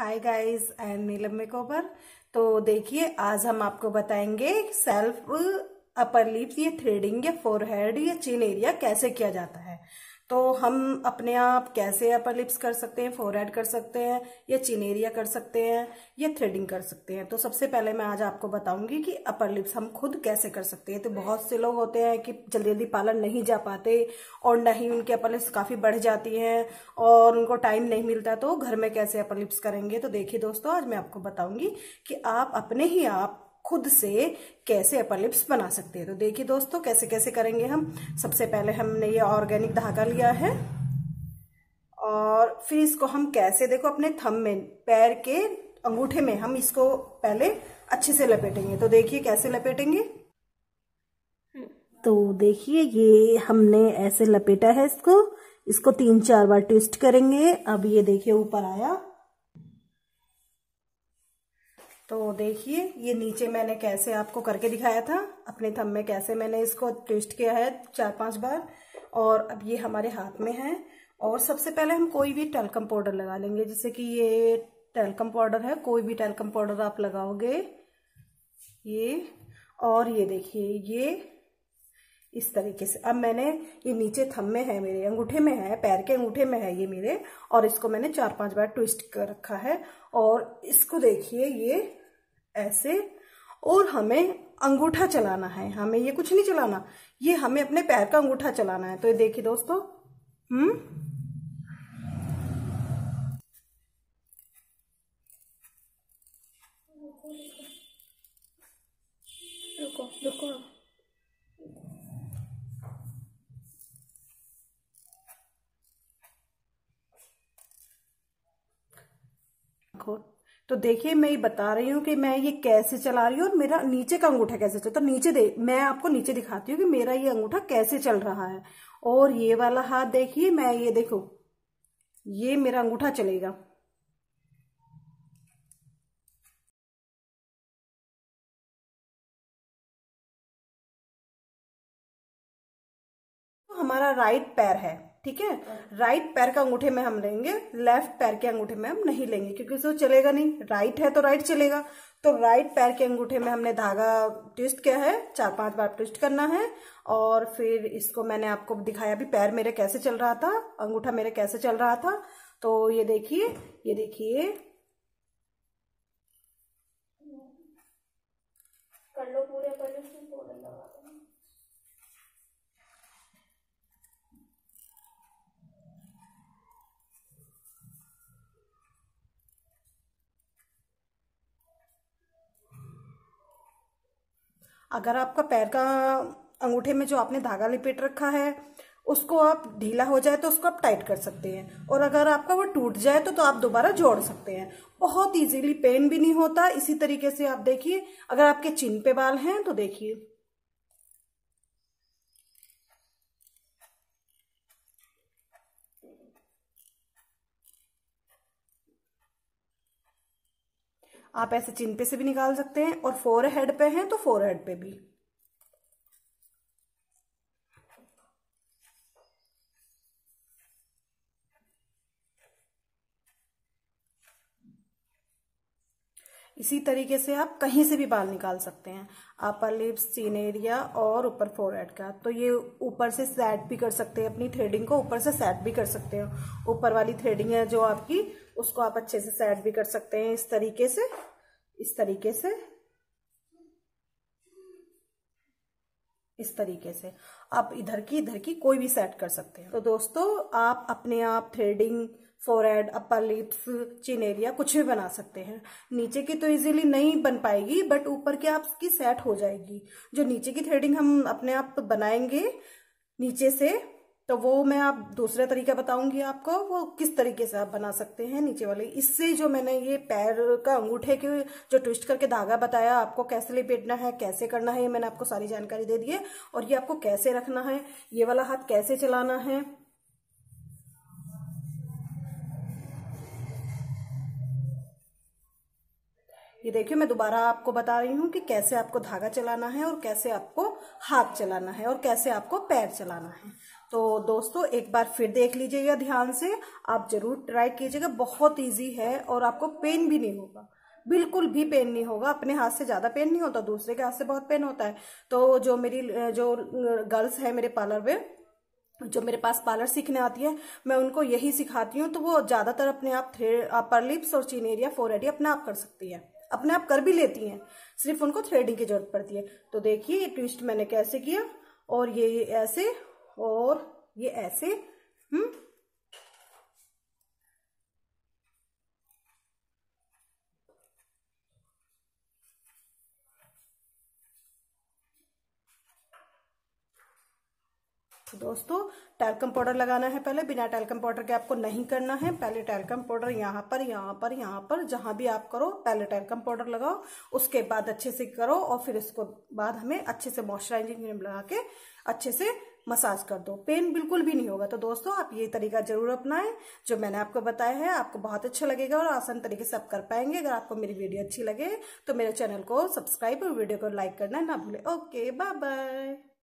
Hi guys I am नीलम मेकोबर तो देखिए आज हम आपको बताएंगे सेल्फ अपर लिप्स या थ्रेडिंग या फोरहेड या चिन एरिया कैसे किया जाता है तो हम अपने आप कैसे अपर लिप्स कर सकते हैं फोर कर सकते हैं या चिन एरिया कर सकते हैं या थ्रेडिंग कर सकते हैं तो सबसे पहले मैं आज आपको बताऊंगी कि अपर लिप्स हम खुद कैसे कर सकते हैं तो बहुत से लोग होते हैं कि जल्दी जल्दी पार्लर नहीं जा पाते और ना ही उनके अपर लिप्स काफ़ी बढ़ जाती हैं और उनको टाइम नहीं मिलता तो घर में कैसे अपर लिप्स करेंगे तो देखिए दोस्तों आज मैं आपको बताऊंगी कि आप अपने ही आप खुद से कैसे अपर लिप्स बना सकते हैं तो देखिए दोस्तों कैसे कैसे करेंगे हम सबसे पहले हमने ये ऑर्गेनिक धागा लिया है और फिर इसको हम कैसे देखो अपने थम में पैर के अंगूठे में हम इसको पहले अच्छे से लपेटेंगे तो देखिए कैसे लपेटेंगे तो देखिए ये हमने ऐसे लपेटा है इसको इसको तीन चार बार ट्विस्ट करेंगे अब ये देखिए ऊपर आया तो देखिए ये नीचे मैंने कैसे आपको करके दिखाया था अपने थम में कैसे मैंने इसको ट्विस्ट किया है चार पांच बार और अब ये हमारे हाथ में है और सबसे पहले हम कोई भी टेलकम पाउडर लगा लेंगे जैसे कि ये टेलकम पाउडर है कोई भी टेलकम पाउडर आप लगाओगे ये और ये देखिए ये इस तरीके से अब मैंने ये नीचे थम में है मेरे अंगूठे में है पैर के अंगूठे में है ये मेरे और इसको मैंने चार पांच बार ट्विस्ट कर रखा है और इसको देखिए ये ऐसे और हमें अंगूठा चलाना है हमें ये कुछ नहीं चलाना ये हमें अपने पैर का अंगूठा चलाना है तो ये देखिए दोस्तों हम्म रुको रुको तो देखिए मैं ये बता रही हूँ कि मैं ये कैसे चला रही हूँ और मेरा नीचे का अंगूठा कैसे चला तो नीचे दे मैं आपको नीचे दिखाती हूँ कि मेरा ये अंगूठा कैसे चल रहा है और ये वाला हाथ देखिए मैं ये देखो ये मेरा अंगूठा चलेगा हमारा राइट पैर है ठीक है राइट हाँ। पैर का अंगूठे में हम लेंगे लेफ्ट पैर के अंगूठे में हम नहीं लेंगे क्योंकि उसको चलेगा नहीं राइट है तो राइट चलेगा तो राइट पैर के अंगूठे में हमने धागा ट्विस्ट किया है चार पांच बार ट्विस्ट करना है और फिर इसको मैंने आपको दिखाया भी पैर मेरे कैसे चल रहा था अंगूठा मेरे कैसे चल रहा था तो ये देखिए ये देखिए अगर आपका पैर का अंगूठे में जो आपने धागा लपेट रखा है उसको आप ढीला हो जाए तो उसको आप टाइट कर सकते हैं और अगर आपका वो टूट जाए तो, तो आप दोबारा जोड़ सकते हैं बहुत इजीली पेन भी नहीं होता इसी तरीके से आप देखिए अगर आपके चिन पे बाल हैं तो देखिए आप ऐसे चिन पे से भी निकाल सकते हैं और फोर हेड पे हैं तो फोर हेड पे भी इसी तरीके से आप कहीं से भी बाल निकाल सकते हैं अपर लिप्स चीन एरिया और ऊपर फोरहेड का तो ये ऊपर से सेट भी कर सकते हैं अपनी थ्रेडिंग को ऊपर से सेट भी कर सकते हैं ऊपर वाली थ्रेडिंग है जो आपकी उसको आप अच्छे से सेट भी कर सकते हैं इस तरीके से इस तरीके से इस तरीके से आप इधर की इधर की कोई भी सेट कर सकते हैं तो दोस्तों आप अपने आप threading forehead upper lips chin area कुछ भी बना सकते हैं नीचे की तो इजीली नहीं बन पाएगी बट ऊपर की आपकी सेट हो जाएगी जो नीचे की थ्रेडिंग हम अपने आप बनाएंगे नीचे से तो वो मैं आप दूसरा तरीका बताऊंगी आपको वो किस तरीके से आप बना सकते हैं नीचे वाले इससे जो मैंने ये पैर का अंगूठे के जो ट्विस्ट करके धागा बताया आपको कैसे लपेटना है कैसे करना है ये मैंने आपको सारी जानकारी दे दी है और ये आपको कैसे रखना है ये वाला हाथ कैसे चलाना है ये देखिए मैं दोबारा आपको बता रही हूँ कि कैसे आपको धागा चलाना है और कैसे आपको हाथ चलाना है और कैसे आपको पैर चलाना है तो दोस्तों एक बार फिर देख लीजिएगा ध्यान से आप जरूर ट्राई कीजिएगा बहुत ईजी है और आपको पेन भी नहीं होगा बिल्कुल भी पेन नहीं होगा अपने हाथ से ज्यादा पेन नहीं होता दूसरे के हाथ से बहुत पेन होता है तो जो मेरी जो गर्ल्स है मेरे पार्लर में जो मेरे पास पार्लर सीखने आती है मैं उनको यही सिखाती हूँ तो वो ज्यादातर अपने आप थ्रेड अपर लिप्स और चीन एरिया फोर एरिया अपने आप कर सकती है अपने आप कर भी लेती हैं सिर्फ उनको थ्रेडिंग की जरूरत पड़ती है तो देखिए ये ट्विस्ट मैंने कैसे किया और ये ऐसे और ये ऐसे हम्म दोस्तों टेलकम पाउडर लगाना है पहले बिना टेलकम पाउडर के आपको नहीं करना है पहले टेलकम पाउडर यहाँ पर यहाँ पर यहाँ पर जहां भी आप करो पहले टेलकम पाउडर लगाओ उसके बाद अच्छे से करो और फिर इसको बाद हमें अच्छे से मॉइस्चराइजिंग क्रीम लगा के अच्छे से मसाज कर दो पेन बिल्कुल भी नहीं होगा तो दोस्तों आप ये तरीका जरूर अपनाएं जो मैंने आपको बताया है आपको बहुत अच्छा लगेगा और आसान तरीके से आप कर पाएंगे अगर आपको मेरी वीडियो अच्छी लगे तो मेरे चैनल को सब्सक्राइब और वीडियो को लाइक करना ना भूले ओके बाय बाय